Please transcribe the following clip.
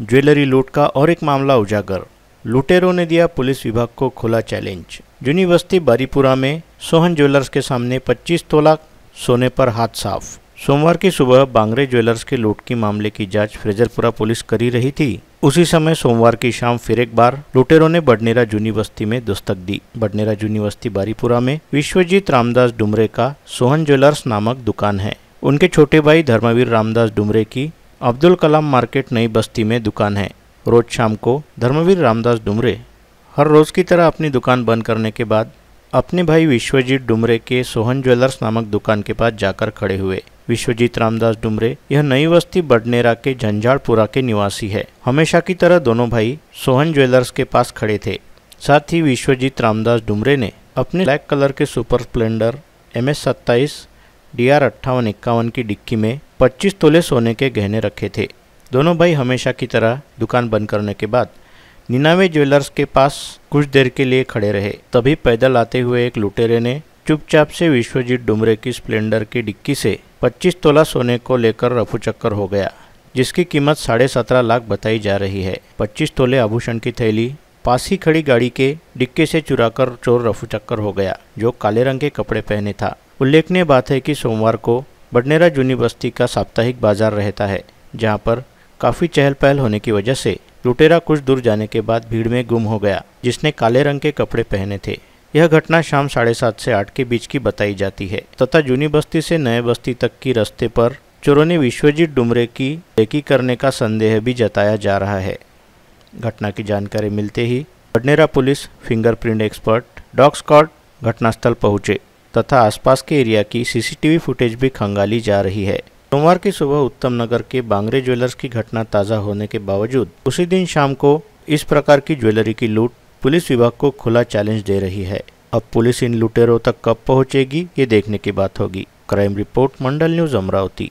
jewellery लूट का और एक मामला उजागर लुटेरों ने दिया पुलिस विभाग को खुला चैलेंज यूनिवर्सिटी बारीपुरा में सोहन ज्वेलर्स के सामने 25 तोला सोने पर हाथ साफ सोमवार की सुबह बांगरे ज्वेलर्स के लूट की मामले की जांच फ्रेजरपुरा पुलिस करी रही थी उसी समय सोमवार की शाम फिर एक बार लुटेरों ने बडनेरा जूनी बस्ती में दस्तक दी बडनेरा जूनी बस्ती बारीपुरा में विश्वजीत रामदास डुमरे का सोहन ज्वेलर्स नामक दुकान है उनके छोटे भाई धर्मवीर रामदास डुमरे की अब्दुल कलाम मार्केट नई बस्ती में दुकान है रोज़ शाम को धर्मवीर रामदास डुमरे हर रोज़ की तरह अपनी दुकान बंद करने के बाद अपने भाई विश्वजीत डुमरे के सोहन ज्वेलर्स नामक दुकान के पास जाकर खड़े हुए विश्वजीत रामदास डुमरे यह नई बस्ती बडनेरा के झंझाड़पुरा के निवासी है हमेशा की तरह दोनों भाई सोहन ज्वेलर्स के पास खड़े थे साथ ही विश्वजीत रामदास डुमरे ने अपने ब्लैक कलर के सुपर स्प्लेंडर एम एस सत्ताईस डी आर अट्ठावन इक्यावन की डिक्की में पच्चीस तोले सोने के गहने रखे थे दोनों भाई हमेशा की तरह दुकान बंद करने के बाद निनावे ज्वेलर्स के पास कुछ देर के लिए खड़े रहे तभी पैदल आते हुए एक लुटेरे ने चुपचाप से विश्वजीत डुमरे की स्प्लेंडर की डिक्की से 25 तोला सोने को लेकर रफू चक्कर हो गया जिसकी कीमत साढ़े सत्रह लाख बताई जा रही है 25 तोले आभूषण की थैली पास ही खड़ी गाड़ी के डिक्के से चुराकर चोर रफू चक्कर हो गया जो काले रंग के कपड़े पहने था उल्लेखनीय बात है कि सोमवार को बडनेरा यूनिवर्सिटी का साप्ताहिक बाजार रहता है जहाँ पर काफ़ी चहल पहल होने की वजह से लुटेरा कुछ दूर जाने के बाद भीड़ में गुम हो गया जिसने काले रंग के कपड़े पहने थे यह घटना शाम साढ़े सात से आठ के बीच की बताई जाती है तथा जूनी बस्ती से नए बस्ती तक की रास्ते पर चोरों ने विश्वजीत डुमरे की रेकी करने का संदेह भी जताया जा रहा है घटना की जानकारी मिलते ही Badnera police fingerprint expert dog squad घटनास्थल पहुंचे तथा आसपास के एरिया की सीसीटीवी फुटेज भी खंगाली जा रही है सोमवार की सुबह उत्तम नगर के बांगरे ज्वेलर्स की घटना ताज़ा होने के बावजूद उसी दिन शाम को इस प्रकार की ज्वेलरी की लूट पुलिस विभाग को खुला चैलेंज दे रही है अब पुलिस इन लुटेरों तक कब पहुंचेगी ये देखने की बात होगी crime report Mandal news Amravati